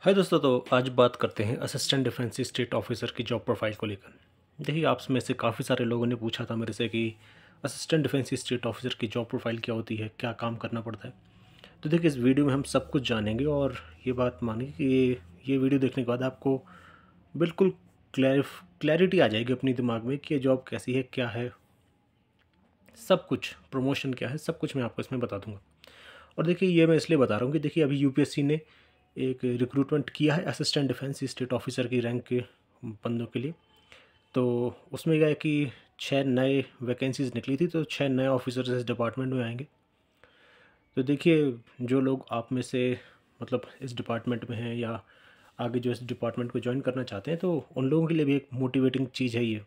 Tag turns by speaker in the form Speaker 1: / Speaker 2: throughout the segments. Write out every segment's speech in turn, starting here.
Speaker 1: हाय दोस्तों तो आज बात करते हैं असिस्टेंट डिफेंस स्टेट ऑफिसर की जॉब प्रोफाइल को लेकर देखिए आप में से काफ़ी सारे लोगों ने पूछा था मेरे से कि असिस्टेंट डिफेंस स्टेट ऑफिसर की जॉब प्रोफाइल क्या होती है क्या काम करना पड़ता है तो देखिए इस वीडियो में हम सब कुछ जानेंगे और ये बात मानिए कि ये ये वीडियो देखने के बाद आपको बिल्कुल क्लैरिफ क्लैरिटी आ जाएगी अपने दिमाग में कि ये जॉब कैसी है क्या है सब कुछ प्रमोशन क्या है सब कुछ मैं आपको इसमें बता दूँगा और देखिए ये मैं इसलिए बता रहा हूँ कि देखिए अभी यूपीएससी ने एक रिक्रूटमेंट किया है असिस्टेंट डिफेंस स्टेट ऑफिसर की रैंक के बंदों के लिए तो उसमें क्या है कि छः नए वैकेंसीज निकली थी तो छः नए ऑफिसर्स इस डिपार्टमेंट में आएंगे तो देखिए जो लोग आप में से मतलब इस डिपार्टमेंट में हैं या आगे जो इस डिपार्टमेंट को ज्वाइन करना चाहते हैं तो उन लोगों के लिए भी एक मोटिवेटिंग चीज़ है ये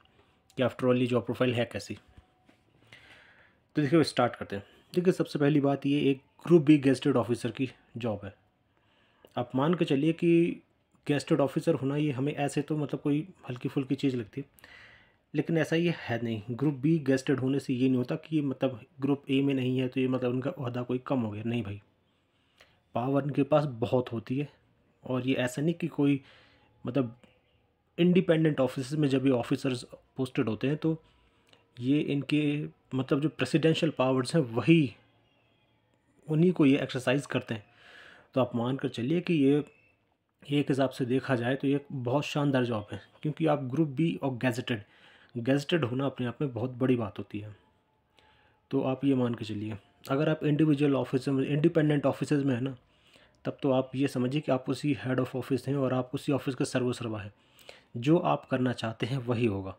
Speaker 1: कि आफ्टर ऑल ये जॉब प्रोफाइल है कैसी तो देखिए स्टार्ट करते हैं देखिए सबसे पहली बात ये एक ग्रुप बी गेस्टेड ऑफिसर की जॉब है आप मान के चलिए कि गेस्टेड ऑफिसर होना ये हमें ऐसे तो मतलब कोई हल्की फुल्की चीज़ लगती है लेकिन ऐसा ये है नहीं ग्रुप बी गेस्टेड होने से ये नहीं होता कि ये मतलब ग्रुप ए में नहीं है तो ये मतलब उनका अहदा कोई कम हो गया नहीं भाई पावर इनके पास बहुत होती है और ये ऐसा नहीं कि कोई मतलब इंडिपेंडेंट ऑफिस में जब ये ऑफिसर्स पोस्टेड होते हैं तो ये इनके मतलब जो प्रेसिडेंशियल पावर्स हैं वही उन्हीं को ये एक्सरसाइज करते हैं तो आप मान कर चलिए कि ये एक हिसाब से देखा जाए तो ये बहुत शानदार जॉब है क्योंकि आप ग्रुप बी और गैजेटेड गैजेटेड होना अपने आप में बहुत बड़ी बात होती है तो आप ये मान के चलिए अगर आप इंडिविजुअल ऑफिस में इंडिपेंडेंट ऑफिस में है ना तब तो आप ये समझिए कि आप उसी हेड ऑफ ऑफिस हैं और आप उसी ऑफिस का सर्वोसर्वा है जो आप करना चाहते हैं वही होगा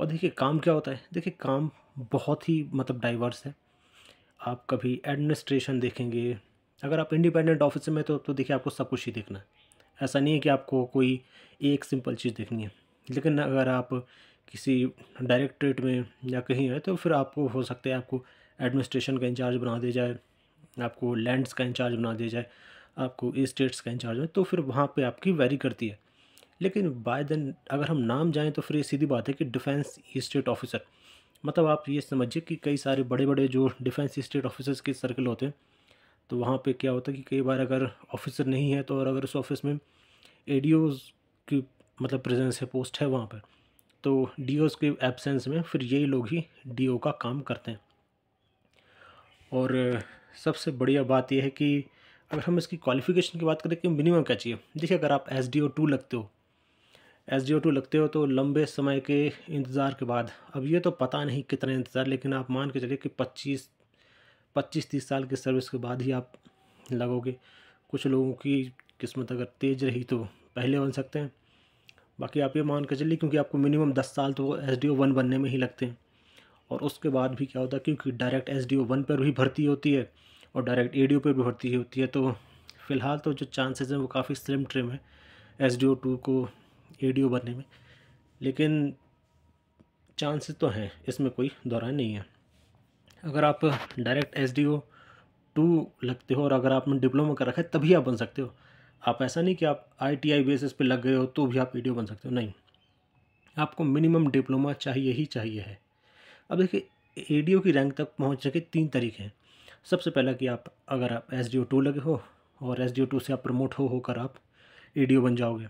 Speaker 1: और देखिए काम क्या होता है देखिए काम बहुत ही मतलब डाइवर्स है आप कभी एडमिनिस्ट्रेशन देखेंगे अगर आप इंडिपेंडेंट ऑफिस में तो तो देखिए आपको सब कुछ ही देखना है ऐसा नहीं है कि आपको कोई एक सिंपल चीज़ देखनी है लेकिन अगर आप किसी डायरेक्ट्रेट में या कहीं है तो फिर आपको हो सकता है आपको एडमिनिस्ट्रेशन का इंचार्ज बना दिया जाए आपको लैंड्स का इंचार्ज बना दिया जाए आपको इस्टेट्स का इंचार्ज हो तो फिर वहाँ पे आपकी वेरी करती है लेकिन बाय देन अगर हम नाम जाएँ तो फिर ये सीधी बात है कि डिफेंस इस्टेट ऑफिसर मतलब आप ये समझिए कि कई सारे बड़े बड़े जो डिफेंस स्टेट ऑफिसर्स के सर्कल होते हैं तो वहाँ पे क्या होता है कि कई बार अगर ऑफिसर नहीं है तो और अगर उस ऑफिस में ए की मतलब प्रेजेंस है पोस्ट है वहाँ पर तो डी के एबसेंस में फिर यही लोग ही डी का काम करते हैं और सबसे बढ़िया बात यह है कि अगर हम इसकी क्वालिफिकेशन की बात करें कि मिनिमम क्या चाहिए देखिए अगर आप एस डी ओ टू लगते हो एस डी ओ टू लगते हो तो लंबे समय के इंतज़ार के बाद अब ये तो पता नहीं कितना इंतज़ार लेकिन आप मान के चलिए कि पच्चीस पच्चीस तीस साल की सर्विस के बाद ही आप लगोगे कुछ लोगों की किस्मत अगर तेज़ रही तो पहले बन सकते हैं बाकी आप ये मान कर चलिए क्योंकि आपको मिनिमम दस साल तो एस डी ओ वन बनने में ही लगते हैं और उसके बाद भी क्या होता है क्योंकि direct S D O one पर भी भर्ती होती है और डायरेक्ट ए डी ओ पर भी भर्ती होती है तो फ़िलहाल तो जो चांसेस हैं वो काफ़ी स्लिम ट्रिम है एस डी ओ टू को ए डी ओ बनने में लेकिन चांसेस तो हैं इसमें कोई दौरान नहीं है अगर आप direct S D O two लगते हो और अगर आपने डिप्लोमा कर रखा है तभी आप बन सकते हो आप ऐसा नहीं कि आप आई टी आई बेसिस पे लग गए हो तो भी आप ई बन सकते हो नहीं आपको मिनिमम डिप्लोमा चाहिए ही चाहिए है अब देखिए ए की रैंक तक पहुँचने के तीन तरीके हैं सबसे पहला कि आप अगर आप एस डी टू लगे हो और एस डी टू से आप प्रमोट हो होकर आप ए बन जाओगे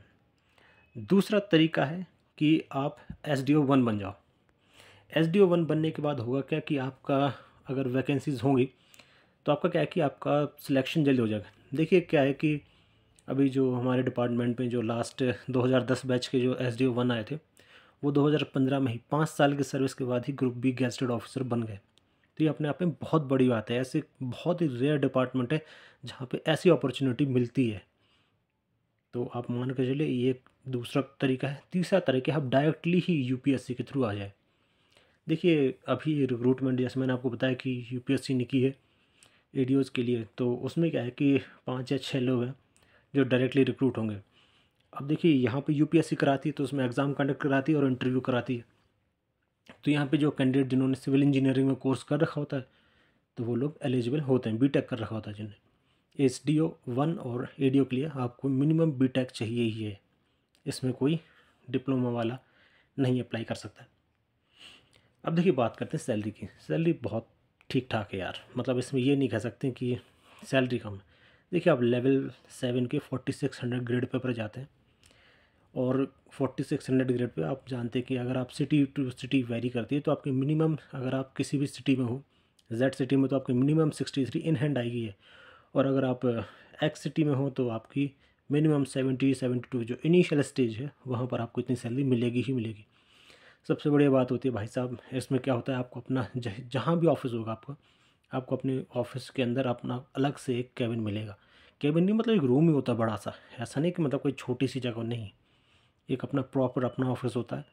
Speaker 1: दूसरा तरीका है कि आप एस डी वन बन जाओ एस डी ओ वन बनने के बाद होगा क्या कि आपका अगर वैकेंसीज़ होंगी तो आपका क्या है कि आपका सिलेक्शन जल्दी हो जाएगा देखिए क्या है कि अभी जो हमारे डिपार्टमेंट में जो लास्ट 2010 बैच के जो एस डी ओ वन आए थे वो 2015 में ही पाँच साल की सर्विस के बाद ही ग्रुप बी गेस्टेड ऑफिसर बन गए तो ये अपने आप में बहुत बड़ी बात है ऐसे बहुत ही रेयर डिपार्टमेंट है जहाँ पर ऐसी अपॉर्चुनिटी मिलती है तो आप मान के चलिए ये दूसरा तरीका है तीसरा तरीका आप डायरेक्टली ही यूपीएससी के थ्रू आ जाए देखिए अभी रिक्रूटमेंट जैसे मैंने आपको बताया कि यूपीएससी निकी है ए के लिए तो उसमें क्या है कि पाँच या छः लोग हैं जो डायरेक्टली रिक्रूट होंगे अब देखिए यहाँ पे यूपीएससी कराती है तो उसमें एग्ज़ाम कंडक्ट कराती है और इंटरव्यू कराती है तो यहाँ पे जो कैंडिडेट जिन्होंने सिविल इंजीनियरिंग में कोर्स कर रखा होता है तो वो लोग एलिजिबल होते हैं बीटेक कर रखा होता है जिन्हें एस डी ओ वन और ए डी ओ के लिए आपको मिनिमम बीटेक चाहिए ही है इसमें कोई डिप्लोमा वाला नहीं अप्लाई कर सकता अब देखिए बात करते हैं सैलरी की सैलरी बहुत ठीक ठाक है यार मतलब इसमें ये नहीं कह सकते कि सैलरी कम है देखिए आप लेवल सेवन के forty six hundred grade pay पर जाते हैं और फोर्टी सिक्स हंड्रेड ग्रेड पे आप जानते हैं कि अगर आप सिटी टू सिटी वेरी करती है तो आपकी मिनिमम अगर आप किसी भी सिटी में हो जेड सिटी में तो आपकी minimum sixty three in hand आएगी है और अगर आप एक्स uh, सिटी में हो तो आपकी मिनिमम सेवेंटी सेवेंटी टू जो इनिशियल स्टेज है वहाँ पर आपको इतनी सैलरी मिलेगी ही मिलेगी सबसे बढ़िया बात होती है भाई साहब इसमें क्या होता है आपको अपना जहाँ भी ऑफिस होगा आपका आपको अपने ऑफिस के अंदर अपना अलग से एक कैबिन मिलेगा कैबिन नहीं मतलब एक रूम ही होता है बड़ा सा ऐसा नहीं कि मतलब कोई छोटी सी जगह नहीं एक अपना प्रॉपर अपना ऑफिस होता है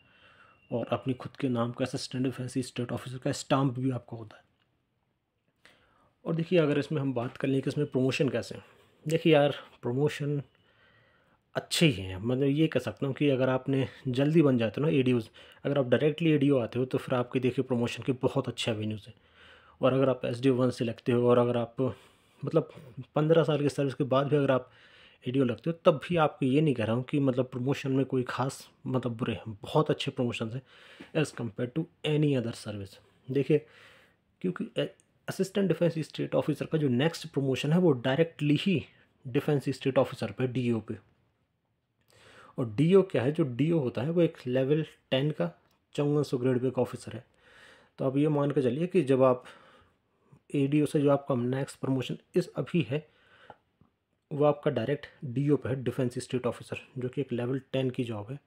Speaker 1: और अपने खुद के नाम का ऐसा स्टैंडर्ड फैंसी स्टेट ऑफिसर का स्टाम्प भी आपका होता है और देखिए अगर इसमें हम बात कर लें कि इसमें प्रमोशन कैसे देखिए यार प्रमोशन अच्छे ही हैं मतलब ये कह सकता हूँ कि अगर आपने जल्दी बन जाते हो ना ए अगर आप डायरेक्टली ए आते हो तो फिर आपके देखिए प्रमोशन के बहुत अच्छे एवेन्यूज़ हैं और अगर आप एस डी वन से लगते हो और अगर आप मतलब पंद्रह साल की सर्विस के बाद भी अगर आप ए लगते हो तब भी आपको ये नहीं कह रहा हूँ कि मतलब प्रमोशन में कोई ख़ास मतलब बुरे हैं बहुत अच्छे प्रमोशन हैं as compared to any other service देखिए क्योंकि असिस्टेंट डिफेंस स्टेट ऑफिसर का जो नेक्स्ट प्रमोशन है वो डायरेक्टली ही डिफेंस स्टेट ऑफिसर पे डी e पे और डी क्या है जो डी होता है वो एक लेवल टेन का चौवन सौ ग्रेड पे का ऑफिसर है तो आप ये मान कर चलिए कि जब आप ए से जो आपका नेक्स्ट प्रमोशन इस अभी है वो आपका डायरेक्ट डी ओ पे है डिफेंस स्टेट ऑफिसर जो कि एक लेवल टेन की जॉब है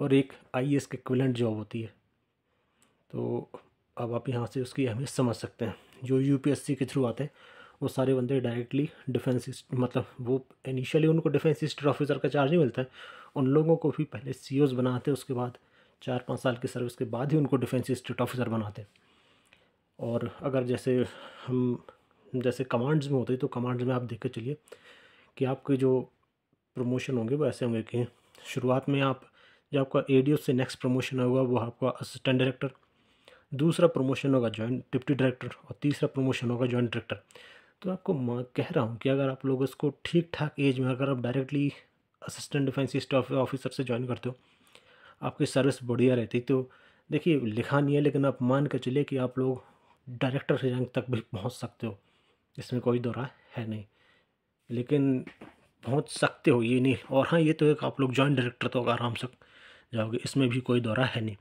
Speaker 1: और एक आई एस के क्विलेंट जॉब होती है तो अब आप यहाँ से उसकी अहमियत समझ सकते हैं जो यू के थ्रू आते हैं वो सारे बंदे डायरेक्टली डिफेंस मतलब वो इनिशियली उनको डिफेंस हिस्ट्री ऑफिसर का चार्ज नहीं मिलता है उन लोगों को भी पहले सी e बनाते उसके बाद चार पाँच साल की सर्विस के बाद ही उनको डिफेंस हिस्ट्री ऑफिसर बनाते और अगर जैसे हम जैसे कमांड्स में होते हैं तो कमांड्स में आप देख कर चलिए कि आपके जो प्रमोशन होंगे वो ऐसे होंगे कि शुरुआत में आप जो आपका ए से नेक्स्ट प्रमोशन होगा वो आपका असिस्टेंट डायरेक्टर दूसरा प्रमोशन होगा जॉइंट डिप्टी डायरेक्टर और तीसरा प्रमोशन होगा जॉइंट डायरेक्टर तो आपको कह रहा हूँ कि अगर आप लोग इसको ठीक ठाक एज में अगर आप directly assistant defence staff officer से ज्वाइन करते हो आपकी सर्विस बढ़िया रहती तो देखिए लिखा नहीं है लेकिन आप मान कर चलिए कि आप लोग डायरेक्टर रैंक तक भी पहुँच सकते हो इसमें कोई दौरा है नहीं लेकिन पहुँच सकते हो ये नहीं और हाँ ये तो एक आप लोग जॉइंट डायरेक्टर तो आराम से जाओगे इसमें भी कोई दौरा है नहीं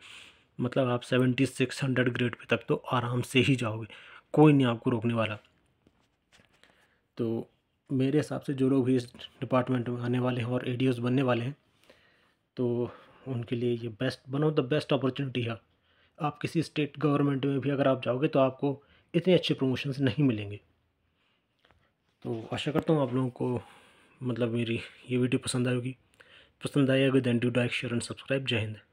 Speaker 1: मतलब आप सेवेंटी सिक्स हंड्रेड ग्रेड पे तक तो आराम से ही जाओगे कोई नहीं आपको रोकने वाला तो मेरे हिसाब से जो लोग भी इस डिपार्टमेंट में आने वाले हैं और ए बनने वाले हैं तो उनके लिए ये best one of the best opportunity है आप किसी स्टेट गवर्नमेंट में भी अगर आप जाओगे तो आपको इतने अच्छे प्रमोशंस नहीं मिलेंगे तो आशा करता हूँ आप लोगों को मतलब मेरी ये वीडियो पसंद आएगी पसंद आएगा then do like share and subscribe जय हिंद